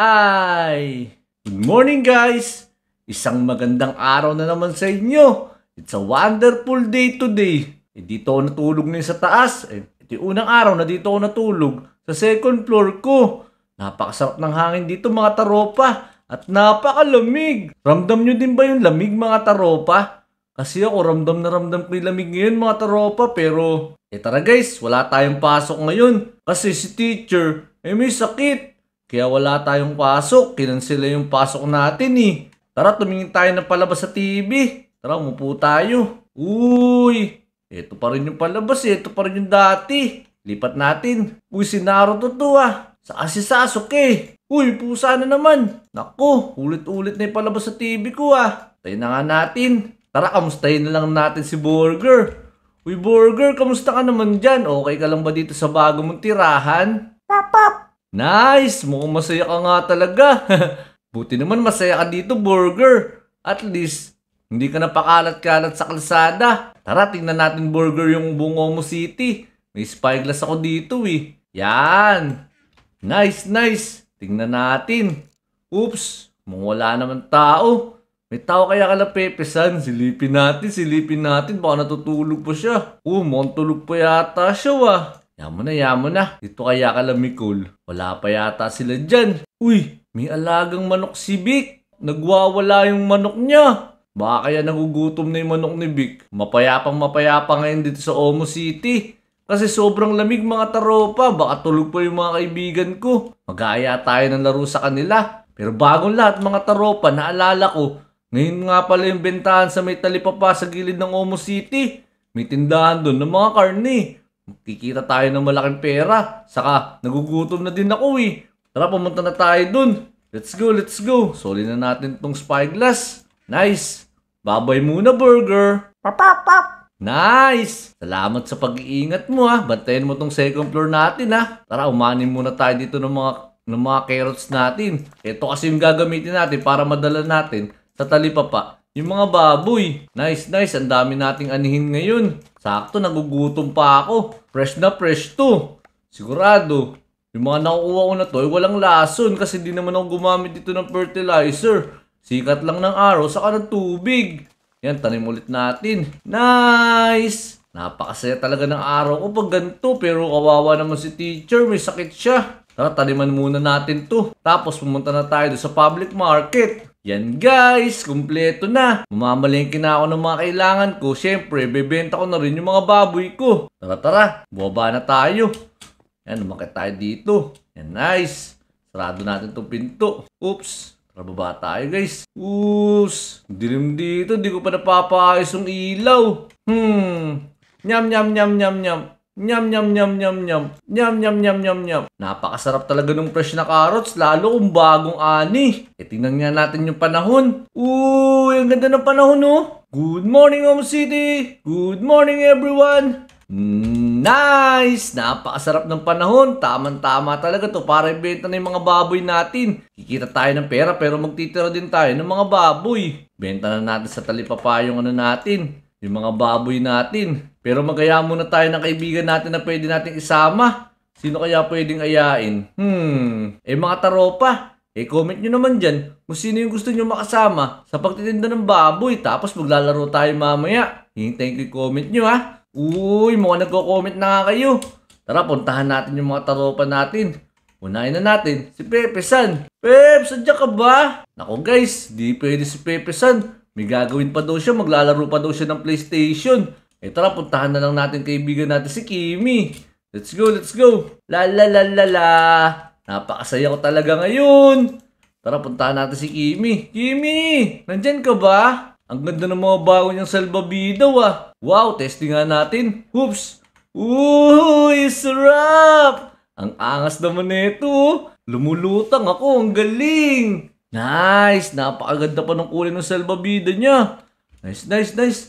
Ay, Good morning guys! Isang magandang araw na naman sa inyo. It's a wonderful day today. Eh, dito ako natulog na sa taas. Eh, ito yung unang araw na dito ako natulog sa second floor ko. Napakasarap ng hangin dito mga taropa at napakalamig. Ramdam nyo din ba yung lamig mga taropa? Kasi ako ramdam na ramdam ko yung lamig ngayon mga taropa pero eh tara guys, wala tayong pasok ngayon kasi si teacher eh, may sakit. Kaya wala tayong pasok. Kinansila yung pasok natin eh. Tara, tumingin tayo ng palabas sa TV. Tara, umupo tayo. Uy! Ito pa rin yung palabas eh. Ito pa rin yung dati. Lipat natin. Uy, si Naruto to ah. Saan ah, si Sasuke? Uy, pusa na naman. Naku, ulit-ulit na yung palabas sa TV ko ah. Tayo na nga natin. Tara, kamustahin na lang natin si Burger. Uy, Burger, kamusta ka naman dyan? Okay ka lang ba dito sa bago mong tirahan? Pop, Nice! Mukhang masaya ka nga talaga. Buti naman masaya ka dito, burger. At least, hindi ka napakalat-kalat sa kalsada. Tara, tingnan natin burger yung Bungomo City. May spyglass ako dito eh. Yan! Nice, nice! Tingnan natin. Oops! Mukhang wala naman tao. May tao kaya kala pepesan. Silipin natin, silipin natin. Baka natutulog pa siya. Oh, mukhang tulog pa yata siya ah. Yamo na, yamo na. Dito kaya ka lang, Nicole. Wala pa yata sila dyan. Uy, may alagang manok si Vic. Nagwawala yung manok niya. Baka kaya nagugutom na yung manok ni Vic. Mapayapang mapayapa ngayon dito sa Omo City. Kasi sobrang lamig mga taropa. Baka tulog pa yung mga kaibigan ko. Magaya tayo ng laro sa kanila. Pero bagong lahat mga taropa, naalala ko, ngayon nga pala yung bentahan sa may talipapa sa gilid ng Omo City. May tindahan doon ng mga karne. Kikita tayo ng malaking pera. Saka, nagugutom na din ako eh. Tara, pumunta na tayo dun. Let's go, let's go. Soli na natin tong spyglass. Nice. Babay muna, burger. Pop, pop, Nice! Salamat sa pag-iingat mo ha. Ah. Bantayan mo tong second floor natin ha. Ah. Tara, umanin muna tayo dito ng mga ng mga carrots natin. Ito kasi yung gagamitin natin para madala natin sa talipapa. Yung mga baboy. Nice, nice. Ang dami nating anihin ngayon. Sakto, nagugutom pa ako. Fresh na fresh to. Sigurado. Yung mga nakukuha ko na to, eh, walang lason kasi di naman ako gumamit dito ng fertilizer. Sikat lang ng araw, saka ng tubig. Yan, tanim ulit natin. Nice! Napakasaya talaga ng araw ko pag ganito, pero kawawa naman si teacher, may sakit siya. Tara, taniman muna natin to. Tapos pumunta na tayo sa public market. Yan guys, kumpleto na. Mamamalengke na ako ng mga kailangan ko. Siyempre, bebenta ko na rin yung mga baboy ko. Tara tara, bumaba na tayo. Yan, umakit tayo dito. Yan, nice. Sarado natin itong pinto. Oops. Tara baba tayo guys. Oops. Dilim dito, di ko pa napapayos yung ilaw. Hmm. Nyam, nyam, nyam, nyam, nyam. Nyam, nyam, nyam, nyam, nyam. Nyam, nyam, nyam, nyam, nyam. Napakasarap talaga ng fresh na carrots, lalo kung bagong ani. E tingnan nga natin yung panahon. Uy, ang ganda ng panahon, oh. Good morning, Home City! Good morning, everyone! Mm, nice! Napakasarap ng panahon. Tamang-tama talaga to para ibenta na yung mga baboy natin. Kikita tayo ng pera pero magtitira din tayo ng mga baboy. Benta na natin sa talipapa yung ano natin yung mga baboy natin. Pero magaya muna tayo ng kaibigan natin na pwede nating isama. Sino kaya pwedeng ayain? Hmm, eh mga taropa, eh comment nyo naman dyan kung sino yung gusto nyo makasama sa pagtitinda ng baboy. Tapos maglalaro tayo mamaya. Hintayin ko yung comment nyo ha. Uy, mga nagko-comment na nga kayo. Tara, puntahan natin yung mga taropa natin. Unahin na natin si Pepe San. Pep, sadya ka ba? Nako guys, di pwede si Pepe San. May gagawin pa daw siya, maglalaro pa daw siya ng PlayStation. Eh tara, puntahan na lang natin kaibigan natin si Kimi. Let's go, let's go. La la la la la. Napakasaya ko talaga ngayon. Tara, puntahan natin si Kimi. Kimi, nandyan ka ba? Ang ganda ng mga bago niyang salbabidaw ah. Wow, testing nga natin. Oops. Uy, sarap! Ang angas naman nito. Oh. Lumulutang ako, ang galing. Nice! Napakaganda pa ng kulay ng salbabida niya. Nice, nice, nice.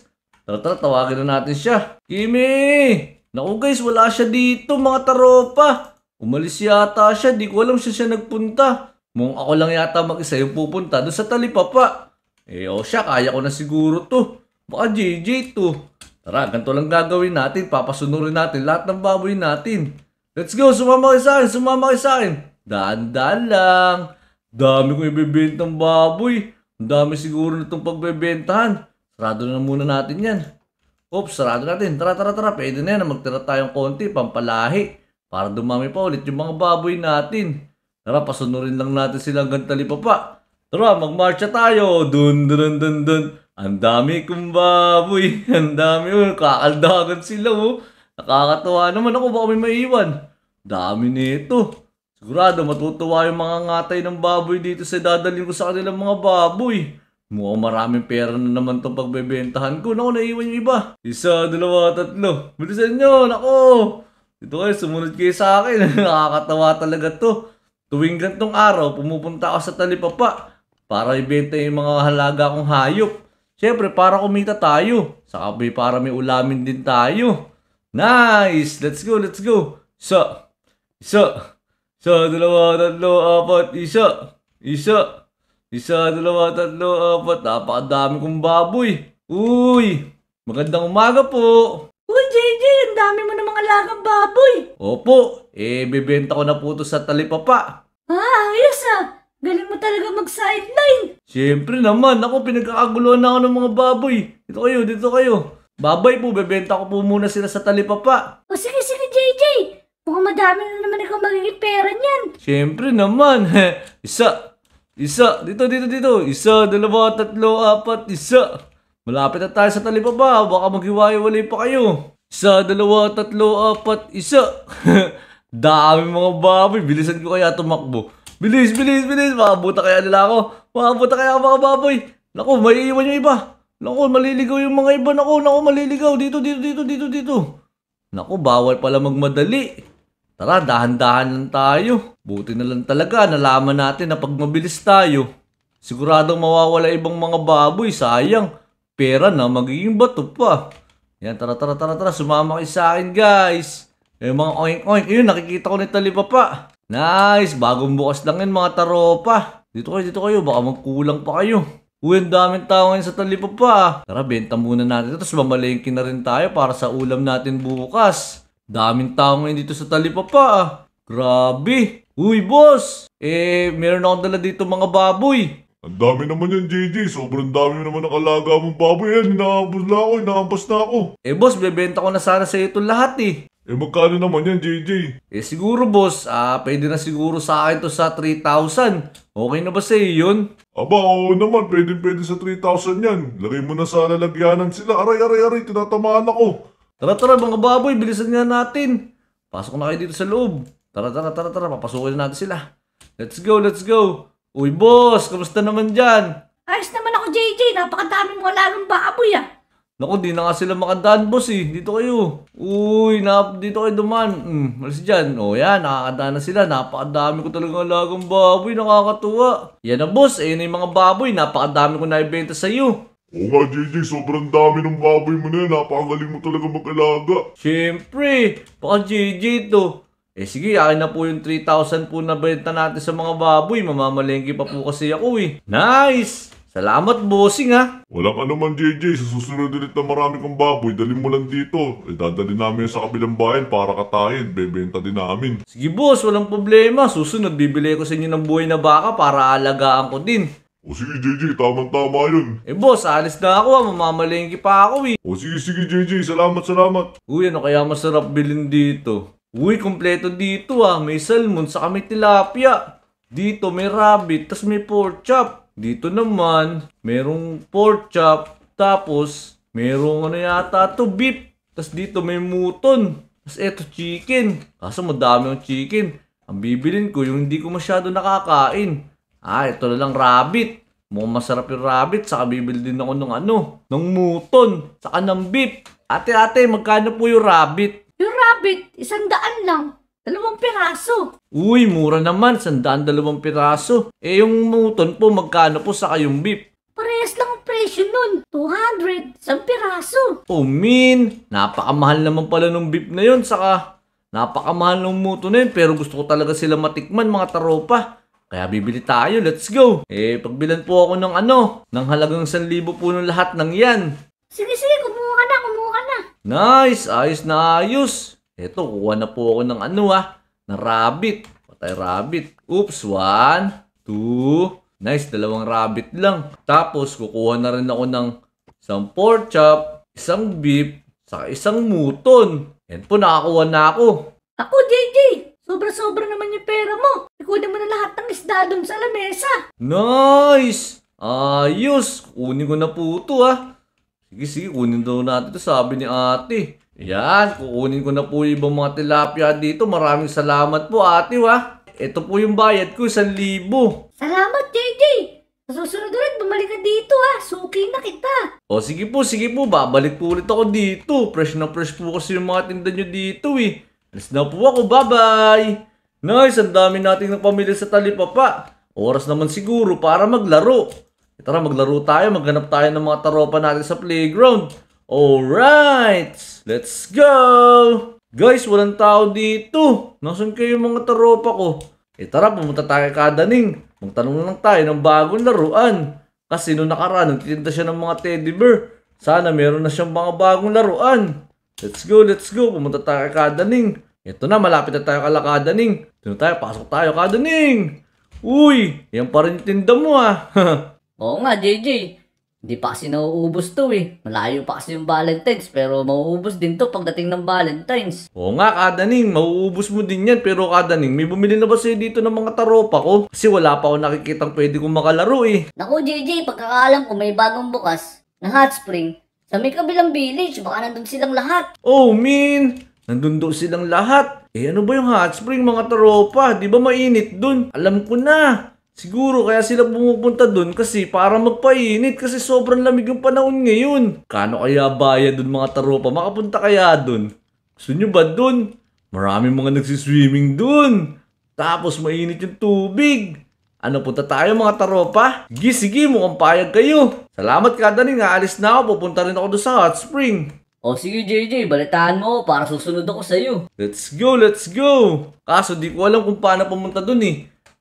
Tara, tara, tawagin na natin siya. Kimi! Naku guys, wala siya dito mga taropa. Umalis yata siya, di ko alam siya siya nagpunta. Mung ako lang yata mag-isa yung pupunta doon sa talipapa. Eh o oh, siya, kaya ko na siguro to. Baka JJ to. Tara, ganito lang gagawin natin. Papasunurin natin lahat ng baboy natin. Let's go, sumama kayo sa akin, sumama kayo sa akin. Daan-daan lang. Dami kong ibibintang baboy. Ang dami siguro na itong pagbebentahan. Sarado na muna natin yan. Oops, sarado natin. Tara, tara, tara. Pwede na yan. Magtira tayong konti, pampalahi. Para dumami pa ulit yung mga baboy natin. Tara, pasunurin lang natin sila pa pa. Tara, magmarcha tayo. Dun, dun, dun, dun. Ang dami kong baboy. Ang dami. Oh, kakaldagan sila. Oh. Nakakatawa naman ako. Baka may maiwan. Dami nito. Sigurado matutuwa yung mga ngatay ng baboy dito sa dadalhin ko sa kanilang mga baboy. Mukhang maraming pera na naman itong pagbebentahan ko. Naku, naiwan yung iba. Isa, dalawa, tatlo. Bilisan nyo, nako! Ito kayo, sumunod kayo sa akin. Nakakatawa talaga to. Tuwing gantong araw, pumupunta ako sa talipapa para ibenta yung mga halaga kong hayop. Siyempre, para kumita tayo. Saka may para may ulamin din tayo. Nice! Let's go, let's go! Isa, isa, isa, dalawa, tatlo, apat, isa. Isa. Isa, dalawa, tatlo, apat. Napakadami kong baboy. Uy! Magandang umaga po. Uy, JJ, ang dami mo ng mga lagang baboy. Opo, eh, bibenta ko na po ito sa talipapa. Ah, ayos ah. Galing mo talaga mag-sideline. Siyempre naman, ako pinagkakaguluhan na ako ng mga baboy. Dito kayo, dito kayo. Babay po, bebenta ko po muna sila sa talipapa. O sige, sige, JJ. Mukhang madami na dami kong magiging pera niyan. Siyempre naman. isa. Isa. Dito, dito, dito. Isa, dalawa, tatlo, apat, isa. Malapit na tayo sa talibaba. Baka maghiwaywalay pa kayo. Isa, dalawa, tatlo, apat, isa. dami mga baboy. Bilisan ko kaya tumakbo. Bilis, bilis, bilis. Makabuta kaya nila ako. Makabuta kaya mga baboy. Naku, may iwan yung iba. Naku, maliligaw yung mga iba. Naku, naku, maliligaw. Dito, dito, dito, dito, dito. Naku, bawal pala magmadali. Tara, dahan-dahan lang tayo. Buti na lang talaga, nalaman natin na pag mabilis tayo, siguradong mawawala ibang mga baboy, sayang. Pera na, magiging bato pa. Yan, tara, tara, tara, tara, sumama kayo sa akin, guys. Yung mga oink-oink, yun, nakikita ko na Talipapa. Nice, bagong bukas lang yun, mga taropa. Dito kayo, dito kayo, baka magkulang pa kayo. Uy, ang daming tao ngayon sa Talipapa. Ah. Tara, benta muna natin. Tapos mamalengke na rin tayo para sa ulam natin bukas. Daming tao ngayon dito sa talipapa ah. Grabe. Uy, boss! Eh, meron akong dala dito mga baboy. Ang dami naman yan, JJ. Sobrang dami naman ng alaga mong baboy yan. Hinahampas na ako, hinahampas na ako. Eh, boss, bebenta ko na sana sa ito lahat eh. Eh, magkano naman yan, JJ? Eh, siguro, boss. Ah, pwede na siguro sa akin to sa 3,000. Okay na ba sa iyo yun? Aba, oo naman. Pwede, pwede sa 3,000 yan. Lagay mo na sa lalagyanan sila. Aray, aray, aray. Tinatamaan ako. Tara tara mga baboy, bilisan nga natin. Pasok na kayo dito sa loob. Tara tara tara tara, papasukin na natin sila. Let's go, let's go. Uy boss, kamusta naman dyan? Ayos naman ako JJ, napakadami mo lagang baboy ah. Naku, di na nga sila makadaan, boss eh. Dito kayo. Uy, na, dito kayo duman. Mm, malis dyan. O yan, nakakadaan na sila. Napakadami ko talaga alagang baboy. Nakakatuwa. Yan na, boss. Ayun na yung mga baboy. Napakadami ko naibenta sa'yo. Oo nga, JJ, sobrang dami ng baboy mo na yan. Napakagaling mo talaga mag-alaga. Siyempre, baka JJ to. Eh sige, akin na po yung 3,000 po na benta natin sa mga baboy. Mamamalengke pa po kasi ako eh. Nice! Salamat, bossing ha. Walang anuman, JJ. Sa susunod ulit na marami kang baboy, dalhin mo lang dito. Eh, dadali namin sa kabilang bahay para katayin. Bebenta din namin. Sige, boss. Walang problema. Susunod, bibili ko sa inyo ng buhay na baka para alagaan ko din. O sige JJ, tamang-tama yun. Eh boss, alis na ako. Mamamalingki pa ako eh. O sige, sige JJ, salamat, salamat. Uy, ano kaya masarap bilhin dito? Uy, kompleto dito ah. May salmon, saka may tilapia. Dito may rabbit, tas may pork chop. Dito naman, merong pork chop. Tapos, merong ano yata to, beef. Tas dito may muton. Tas eto chicken. Kaso madami yung chicken. Ang bibilin ko yung hindi ko masyado nakakain. Ah, ito na lang rabbit. Mukhang masarap yung rabbit. Saka bibili din ako ng ano, ng muton. Saka ng beef. Ate, ate, magkano po yung rabbit? Yung rabbit, isang daan lang. Dalawang piraso. Uy, mura naman. Sandaan dalawang piraso. Eh, yung muton po, magkano po sa yung beef? Parehas lang ang presyo nun. 200. Isang piraso. Oh, min. Napakamahal naman pala nung beef na yun. Saka, napakamahal nung muton na yun. Pero gusto ko talaga sila matikman, mga taropa. Kaya bibili tayo, let's go! Eh, pagbilan po ako ng ano, ng halagang 1,000 po ng lahat ng yan. Sige, sige, kumuha ka na, kumuha ka na. Nice, ayos na ayos. Eto, kuha na po ako ng ano ah, na rabbit. Patay rabbit. Oops, one, two, nice, dalawang rabbit lang. Tapos, kukuha na rin ako ng isang pork chop, isang beef, sa isang muton. Yan po, nakakuha na ako. Ako, JJ, Sobra-sobra naman yung pera mo. Ikunin mo na lahat ng isda dun sa lamesa. Nice! Ayos! Kunin ko na po ito ah. Sige, sige, kunin daw natin ito, sabi ni ate. Yan, kukunin ko na po yung ibang mga tilapia dito. Maraming salamat po ate ha. Ah. Ito po yung bayad ko, 1,000. Salamat JJ! Sa susunod ulit, bumalik ka dito ha. Ah. Suki na kita. O sige po, sige po. Babalik po ulit ako dito. Fresh na fresh po kasi yung mga tinda nyo dito eh. Alis na po ako, bye-bye! Nice, ang dami nating napamili sa talipapa. Oras naman siguro para maglaro. E tara, maglaro tayo, maghanap tayo ng mga taropa natin sa playground. Alright, let's go! Guys, walang tao dito. Nasaan kayo mga taropa ko? E tara, pumunta tayo kadaning. Magtanong lang tayo ng bagong laruan. Kasi noong nakaraan, nagtitinda siya ng mga teddy bear. Sana meron na siyang mga bagong laruan. Let's go, let's go. Pumunta tayo kay Kadaning. Ito na, malapit na tayo kala Kadaning. Ito tayo, pasok tayo Kadaning. Uy, yan pa rin tinda mo ah. Oo nga, JJ. Hindi pa kasi nauubos to eh. Malayo pa kasi yung Valentines pero mauubos din to pagdating ng Valentines. Oo nga, Kadaning, mauubos mo din yan. Pero Kadaning, may bumili na ba sa'yo dito ng mga taropa ko? Kasi wala pa ako nakikitang pwede kong makalaro eh. Naku, JJ, pagkakaalam ko may bagong bukas na hot spring sa may kabilang village, baka nandun silang lahat. Oh, Min! Nandun daw silang lahat. Eh ano ba yung hot spring mga taropa? Di ba mainit doon? Alam ko na. Siguro kaya sila pumupunta doon kasi para magpainit kasi sobrang lamig yung panahon ngayon. Kano kaya bayan doon, mga taropa? Makapunta kaya doon? Gusto nyo ba doon? Maraming mga nagsiswimming doon. Tapos mainit yung tubig. Ano punta tayo mga taropa? Gisigi, mukhang payag kayo. Salamat ka, Daning. alis na ako. Pupunta rin ako doon sa hot spring. O sige JJ, balitaan mo para susunod ako sa iyo. Let's go, let's go! Kaso di ko alam kung paano pumunta doon eh.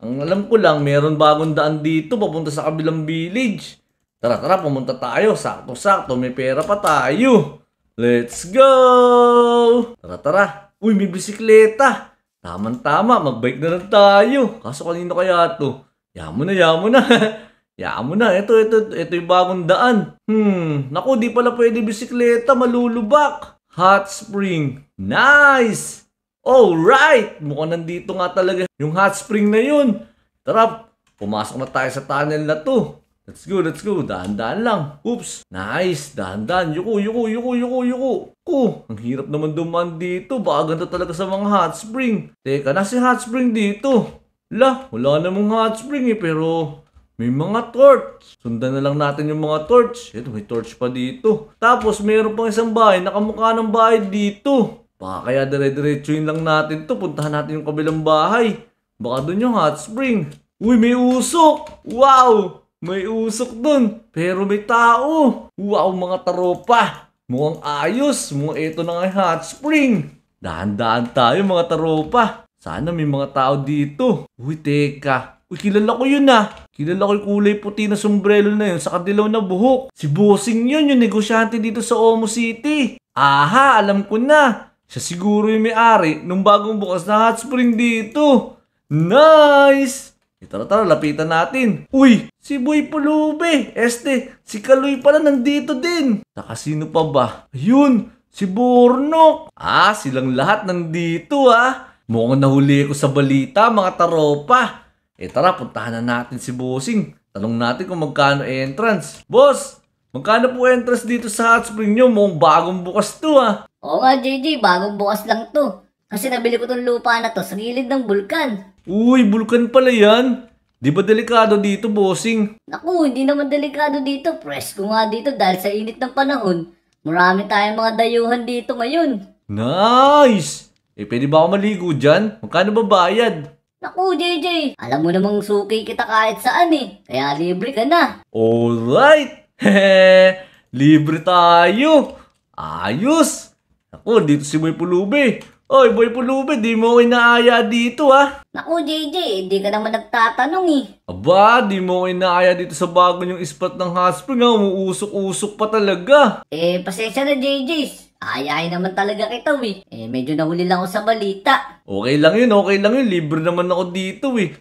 Ang alam ko lang, meron bagong daan dito papunta sa kabilang village. Tara, tara, pumunta tayo. Sakto-sakto, may pera pa tayo. Let's go! Tara, tara. Uy, may bisikleta. Tama-tama, magbike na lang tayo. Kaso kanino kaya to? Yaman mo na, yaman mo na. yaman na. Ito, ito, ito yung bagong daan. Hmm, naku, di pala pwede bisikleta, malulubak. Hot spring. Nice! Alright! Mukhang nandito nga talaga yung hot spring na yun. Tara, pumasok na tayo sa tunnel na to. Let's go, let's go. Dahan-dahan lang. Oops. Nice. Dahan-dahan. Yuko, yuko, yuko, yuko, yuko. Ko, ang hirap naman dumaan dito. Baka ganda talaga sa mga hot spring. Teka, na si hot spring dito. La, wala namang hot spring eh, pero may mga torch. Sundan na lang natin yung mga torch. Ito, may torch pa dito. Tapos, mayroon pang isang bahay. Nakamukha ng bahay dito. Baka kaya dire-diretsuin lang natin to. Puntahan natin yung kabilang bahay. Baka doon yung hot spring. Uy, may usok! Wow! May usok dun. Pero may tao. Wow, mga taropa. Mukhang ayos. Mukhang ito na nga hot spring. Dahan-dahan tayo mga taropa. Sana may mga tao dito. Uy, teka. Uy, kilala ko yun ah. Kilala ko yung kulay puti na sombrero na yun sa kadilaw na buhok. Si Bossing yun, yung negosyante dito sa Omo City. Aha, alam ko na. Siya siguro yung may-ari nung bagong bukas na hot spring dito. Nice! Eh, tara tara, lapitan natin. Uy, si Boy Pulube. Este, si Kaloy pala nandito din. Saka sino pa ba? Ayun, si Bornok. Ah, silang lahat nandito ah. Mukhang nahuli ako sa balita, mga taropa. E tara, puntahan na natin si Bossing. Tanong natin kung magkano entrance. Boss, magkano po entrance dito sa hot spring nyo? Mukhang bagong bukas to ah. Oo nga, JJ. Bagong bukas lang to. Kasi nabili ko tong lupa na to sa gilid ng bulkan. Uy, bulkan pala yan. Di ba delikado dito, Bossing? Naku, hindi naman delikado dito. Presko nga dito dahil sa init ng panahon. Marami tayong mga dayuhan dito ngayon. Nice! Eh, pwede ba ako maligo dyan? Magkano ba bayad? Naku, JJ. Alam mo namang suki kita kahit saan eh. Kaya libre ka na. Alright. Hehe. libre tayo. Ayos. Naku, dito si Boy Pulube. Oy, Boy Pulube, di mo ako inaaya dito ah. Naku, JJ. Hindi ka naman nagtatanong eh. Aba, di mo ako inaaya dito sa bago niyong spot ng hot spring ha. Umuusok-usok pa talaga. Eh, pasensya na, JJ. Ayay naman talaga kita, we. Eh, medyo nahuli lang ako sa balita. Okay lang yun, okay lang yun. Libre naman ako dito, we.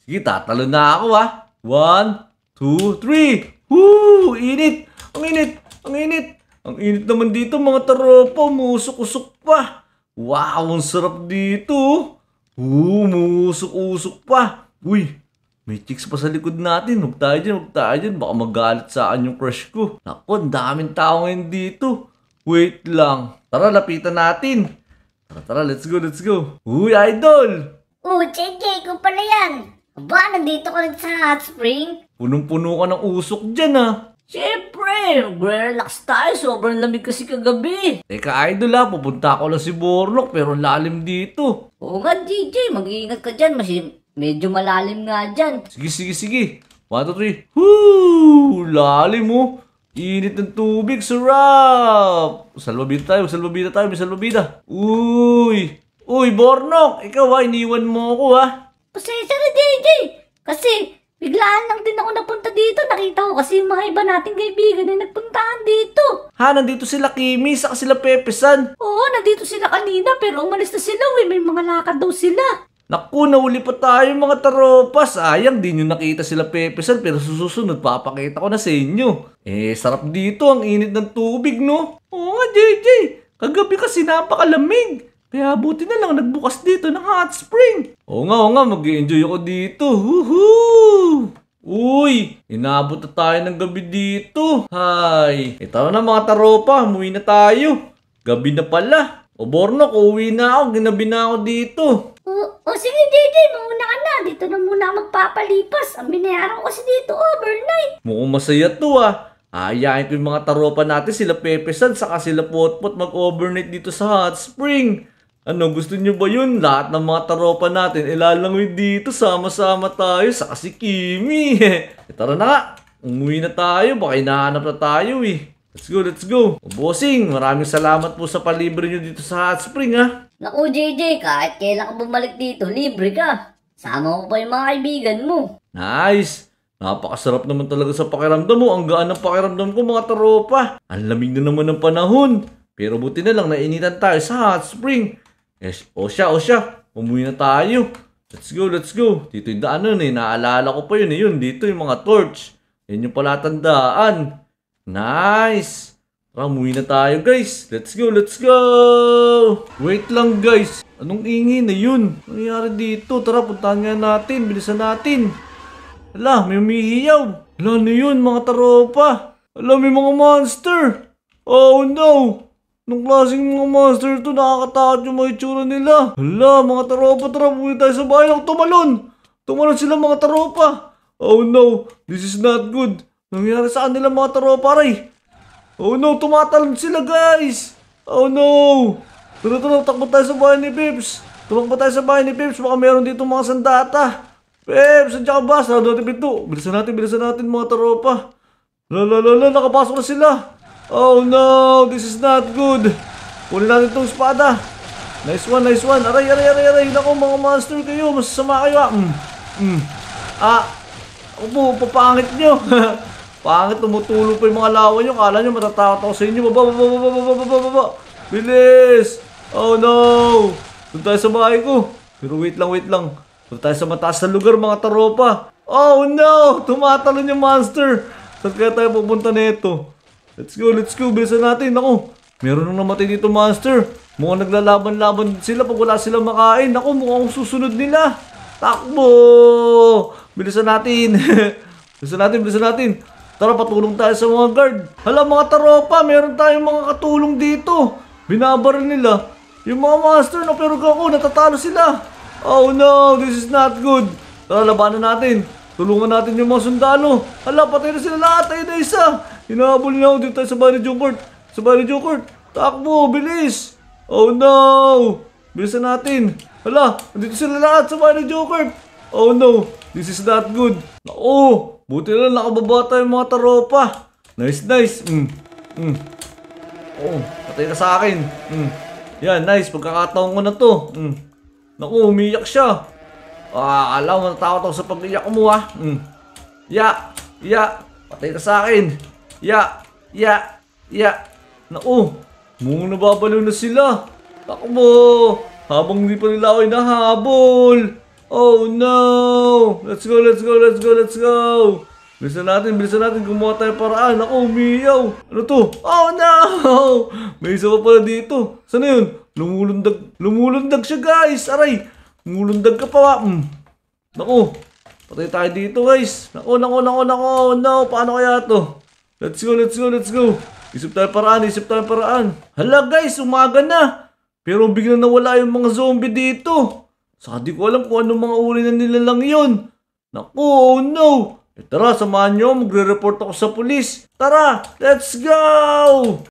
Sige, tatalo na ako, ha. Ah. One, two, three. Woo! Init! Ang init! Ang init! Ang init naman dito, mga taropa. Musok-usok pa. Wow, ang sarap dito. Woo, musok-usok pa. Uy, may chicks pa sa likod natin. Huwag tayo dyan, huwag tayo dyan. Baka magalit sa akin yung crush ko. Naku, ang daming tao ngayon dito. Wait lang. Tara, lapitan natin. Tara, tara, let's go, let's go. Uy, idol! Uy, JK, ko pala yan. Aba, nandito ka rin sa hot spring? Punong-puno ka ng usok dyan, ah. Siyempre, relax tayo. Sobrang lamig kasi kagabi. Teka, idol ha. Ah. Pupunta ako lang si Bornok pero ang lalim dito. Oo nga, DJ. Mag-iingat ka dyan. Mas medyo malalim nga dyan. Sige, sige, sige. 1, 2, 3. Woo! Lalim, oh. Init ng tubig, sarap! Salvabida tayo, salvabida tayo, may salubida. Uy! Uy, Bornok! Ikaw ha, iniwan mo ako ha? Pasensya na, JJ! Kasi, biglaan lang din ako napunta dito. Nakita ko kasi yung mga iba nating kaibigan na nagpuntaan dito. Ha, nandito sila Kimi, saka sila San. Oo, nandito sila kanina, pero umalis na sila. Uy, may mga lakad daw sila. Naku, nahuli pa tayo mga taropa. Sayang, di nyo nakita sila pepesan pero susunod papakita ko na sa inyo. Eh, sarap dito. Ang init ng tubig, no? Oo nga, JJ. Kagabi kasi napakalamig. Kaya buti na lang nagbukas dito ng hot spring. Oo nga, oo nga. mag enjoy ako dito. Woohoo! Uy, inabot na tayo ng gabi dito. Hay, ito na mga taropa. Muwi na tayo. Gabi na pala. O Bornok, uuwi na ako. Ginabi na ako dito. O, o sige, JJ. Mauna ka na. Dito na muna magpapalipas. Ang binayaran ko kasi dito overnight. Oh, Mukhang masaya to ah. Ayayin ko yung mga taropa natin, sila Pepesan, saka sila Potpot mag-overnight dito sa hot spring. Ano, gusto nyo ba yun? Lahat ng mga taropa natin, ilalangoy dito, sama-sama tayo, saka si Kimi. e, tara na nga, umuwi na tayo, baka hinahanap na tayo eh. Let's go, let's go. bossing, maraming salamat po sa palibre nyo dito sa Hot Spring ha. Ah. Naku JJ, kahit kailan ka bumalik dito, libre ka. Sama ko pa yung mga kaibigan mo. Nice. Napakasarap naman talaga sa pakiramdam mo. Ang gaan ng pakiramdam ko mga tropa. Ang lamig na naman ng panahon. Pero buti na lang nainitan tayo sa hot spring. Yes, o siya, o siya. Umuwi na tayo. Let's go, let's go. Dito yung daanan eh. Naalala ko pa yun eh. Yun, dito yung mga torch. Yan yung palatandaan. Nice! Tara, umuwi na tayo guys. Let's go, let's go! Wait lang guys. Anong ingi na yun? Nangyari dito? Tara, puntahan nga natin. Bilisan natin. Ala, may umihiyaw. Ala, ano yun mga taropa? Ala, may mga monster. Oh no! Anong klaseng mga monster to? Nakakatakot yung mga itsura nila. Ala, mga taropa, tara, pumunta tayo sa bahay ng tumalon. Tumalon sila mga taropa. Oh no, this is not good. Nangyari sa kanila mga tropa Oh no, tumatalon sila guys. Oh no. Tara tara, takbo tayo sa bahay ni Pips. Tumakbo tayo sa bahay ni Pips. Baka meron dito mga sandata. Pips, sadya ka ba? Sarado natin pinto. Bilisan natin, bilisan natin mga tropa. Lalalala, nakapasok na sila. Oh no, this is not good. Kunin natin itong espada. Nice one, nice one. Aray, aray, aray, aray. Naku, mga monster kayo. Masasama kayo ah. Mm. Mm. Ah, ako po, papangit nyo. Pangit, tumutulo pa yung mga lawa nyo. Kala nyo matatakot ako sa inyo. Baba, baba, baba, baba, baba, baba. Bilis! Oh no! Doon tayo sa bahay ko. Pero wait lang, wait lang. Doon tayo sa mataas na lugar, mga taropa. Oh no! Tumatalon yung monster. Saan kaya tayo pupunta nito? Let's go, let's go. Bilisan natin. Ako, meron nang namatay dito monster. Mukhang naglalaban-laban sila pag wala silang makain. Ako, mukhang susunod nila. Takbo! Bilisan natin. bilisan natin, bilisan natin. Tara patulong tayo sa mga guard. Hala mga taropa, meron tayong mga katulong dito. Binabaril nila. Yung mga master na pero ako, natatalo sila. Oh no, this is not good. Tara labanan natin. Tulungan natin yung mga sundalo. Hala, patay na sila lahat. Ayun na isa. Hinahabol na ako dito tayo sa bahay ni Jokert. Sa bahay ni Jokert. Takbo, bilis. Oh no. Bilisan natin. Hala, dito sila lahat sa bahay ni Jokert. Oh no, this is not good. Oh Buti lang nakababa tayo mga taropa. Nice, nice. Mm. Mm. oh, patay ka sa akin. Mm. Yan, nice. Pagkakataon ko na to. Mm. Naku, umiyak siya. Ah, alam mo, natakot ako sa pag-iyak mo ha. Ah. Mm. Ya, ya. Patay ka sa akin. Ya, ya, ya. Naku, muna nababalo na sila. Takbo. Habang hindi pa nila ako inahabol. Oh no! Let's go, let's go, let's go, let's go! Bilisan natin, bilisan natin. Gumawa tayo paraan. Ako, ah, umiyaw. Ano to? Oh no! May isa pa pala dito. Saan yun? Lumulundag. Lumulundag siya guys. Aray! Lumulundag ka pa. Mm. Naku. Patay tayo dito guys. Naku, naku, naku, naku. Oh no, paano kaya to? Let's go, let's go, let's go. Isip tayo paraan, isip tayo paraan. Hala guys, umaga na. Pero bigla nawala yung mga zombie dito. Sa di ko alam kung anong mga uri na nilalang yun. Naku, oh no! E tara, samahan nyo. Magre-report ako sa pulis. Tara, let's go!